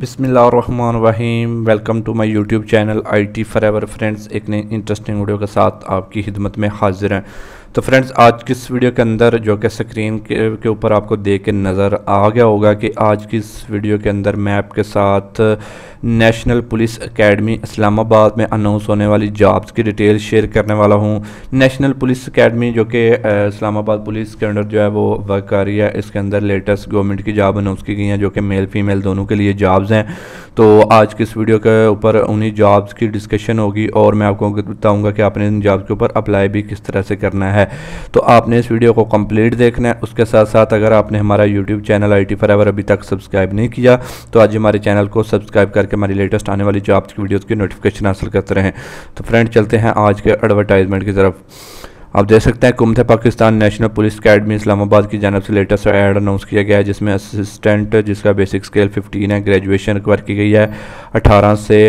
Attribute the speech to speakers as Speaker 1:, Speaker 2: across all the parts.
Speaker 1: Rahim welcome to my YouTube channel IT forever friends एक नई interesting video के साथ आपकी खिदमत में हाजिर हैं तो फ्रेंड्स आज की इस वीडियो के अंदर जो कि स्क्रीन के ऊपर आपको देख के नज़र आ गया होगा कि आज की इस वीडियो के अंदर मैं आपके साथ नेशनल पुलिस एकेडमी इस्लामाबाद में अनाउंस होने वाली जॉब्स की डिटेल शेयर करने वाला हूं नेशनल पुलिस एकेडमी जो कि इस्लामाबाद पुलिस के अंदर जो है वो वर्क कर रही है इसके अंदर लेटेस्ट गवर्नमेंट की जॉब अनाउंस की गई हैं जो कि मेल फीमेल दोनों के लिए जॉब्स हैं तो आज की इस वीडियो के ऊपर उन्हीं जॉब्स की डिस्कशन होगी और मैं आपको बताऊँगा कि आपने इन जॉब्स के ऊपर अप्लाई भी किस तरह से करना है है तो आपने इस वीडियो को कंप्लीट देखना है उसके साथ साथ अगर आपने हमारा यूट्यूब चैनल आई टी अभी तक सब्सक्राइब नहीं किया तो आज हमारे चैनल को सब्सक्राइब करके हमारी लेटेस्ट आने वाली जो आपकी वीडियोज़ की नोटिफिकेशन हासिल करते रहें तो फ्रेंड चलते हैं आज के एडवर्टाइजमेंट की तरफ आप देख सकते हैं कुमथे Pakistan national police academy Islamabad की जानब से लेटेस्ट एड अनाउंस किया गया है जिसमें असिस्टेंट जिसका बेसिक स्केल 15 है ग्रेजुएशन रिक्वायर की गई है 18 से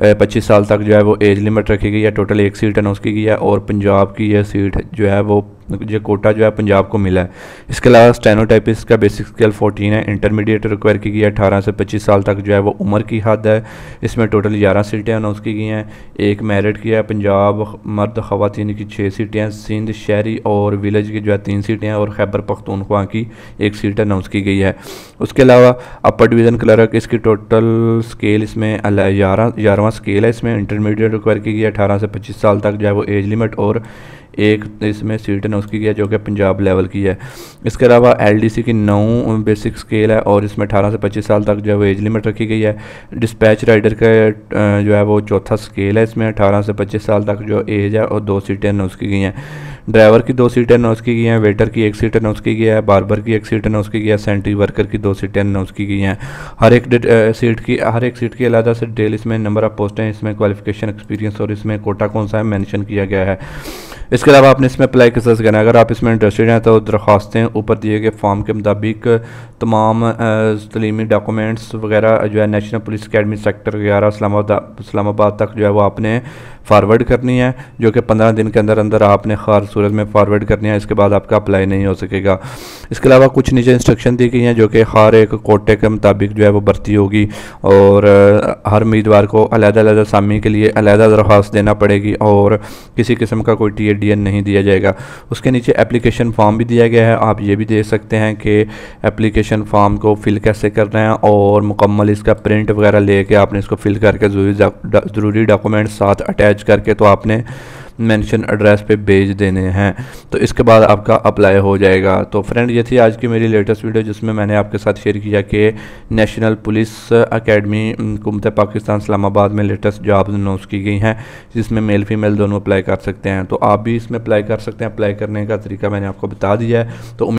Speaker 1: पच्चीस साल तक जो है वो एज लिमिट रखी गई है टोटल एक सीट अनाउंस की गई है और पंजाब की यह सीट जो है वो जो कोटा जो है पंजाब को मिला है इसके अलावा स्टेनोटाइपिस का बेसिक स्केल 14 है इंटरमीडिएट रिक्वायर की गई है अठारह से 25 साल तक जो है वो उम्र की हद है इसमें टोटल 11 सीटें अनाउंस की गई हैं एक मेरिट की है पंजाब मर्द ख़वान की छः सीटें सिंध शहरी और विलेज की जो है तीन सीटें हैं और खैबर पख्तूनख्वा की एक सीट अनाउंस की गई है उसके अलावा अपर डिवीज़न क्लर्क इसकी टोटल स्केल इसमें ग्यारह ग्यारहवा स्केल है इसमें इंटरमीडिएट रिक्वायर की गई है अठारह से पच्चीस साल तक जो है वो एज लिमिट और एक इसमें सीट उसकी की है जो कि पंजाब लेवल की है इसके अलावा एल की नौ बेसिक स्केल है और इसमें अठारह से पच्चीस साल तक जो है एज लिमिट रखी गई है डिस्पैच राइडर का जो है वो चौथा स्केल है इसमें अठारह से पच्चीस साल तक जो एज है और दो सीटें अनाउंस की गई हैं ड्राइवर की दो सीटें अनाउंस की गई हैं वेटर की एक सीट अनाउंस की गई है बारबर की एक सीट अनाउंस की गई है सेंट्री वर्कर की दो सीटें अनाउंस की गई हैं हर एक सीट की हर एक सीट की अलहदा से डेल इसमें नंबर ऑफ पोस्टें इसमें क्वालिफिकेशन एक्सपीरियंस और इसमें कोटा कौन सा है मैंशन किया गया है इसके अलावा आपने इसमें अप्लाई किस तरह से करना है अगर आप इसमें इंटरेस्टेड हैं तो दरख्वास्तें ऊपर दिए गए फॉर्म के मुताबिक तमाम तलीमी डॉक्यूमेंट्स वगैरह जो है नेशनल पुलिस अकेडमी सेक्टर ग्यारह इस्लामाबाद तक जो है वो आपने फारवर्ड करनी है जो कि पंद्रह दिन के अंदर अंदर आपने खार सूरत में फारवर्ड करनी है इसके बाद आपका अप्लाई नहीं हो सकेगा इसके अलावा कुछ नीचे इंस्ट्रक्शन दी गई हैं जो कि हर एक कोटे के मुताबिक जो है वो भर्ती होगी और हर उम्मीदवार को अलहदा अलहदा सामी के लिए अलहदा दरख्वास्त देना पड़ेगी और किसी किस्म का कोई टी डी नहीं दिया जाएगा उसके नीचे एप्लीकेशन फॉर्म भी दिया गया है आप ये भी देख सकते हैं कि एप्लीकेशन फॉर्म को फिल कैसे कर रहे हैं और मुकम्मल इसका प्रिंट वगैरह लेके आपने इसको फिल करके ज़रूरी ज़रूरी डॉक्यूमेंट साथ अटैच करके तो आपने मेंशन एड्रेस पे भेज देने हैं तो इसके बाद आपका अप्लाई हो जाएगा तो फ्रेंड ये थी आज की मेरी लेटेस्ट वीडियो जिसमें मैंने आपके साथ शेयर किया कि नेशनल पुलिस अकेडमी कुमत पाकिस्तान इस्लामाबाद में लेटेस्ट जॉब अनाउंस की गई हैं जिसमें मेल फीमेल दोनों अप्लाई कर सकते हैं तो आप भी इसमें अप्लाई कर सकते हैं अप्लाई करने का तरीका मैंने आपको बता दिया है तो